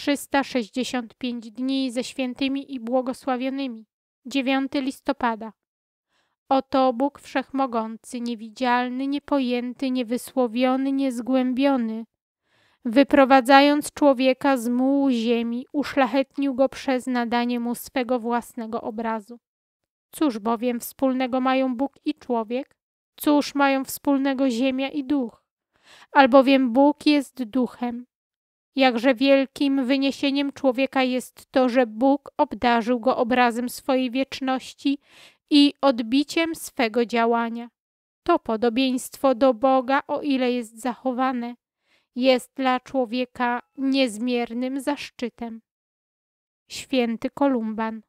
365 dni ze świętymi i błogosławionymi. 9 listopada. Oto Bóg Wszechmogący, niewidzialny, niepojęty, niewysłowiony, niezgłębiony. Wyprowadzając człowieka z mułu ziemi, uszlachetnił go przez nadanie mu swego własnego obrazu. Cóż bowiem wspólnego mają Bóg i człowiek? Cóż mają wspólnego ziemia i duch? Albowiem Bóg jest duchem, Jakże wielkim wyniesieniem człowieka jest to, że Bóg obdarzył go obrazem swojej wieczności i odbiciem swego działania. To podobieństwo do Boga, o ile jest zachowane, jest dla człowieka niezmiernym zaszczytem. Święty Kolumban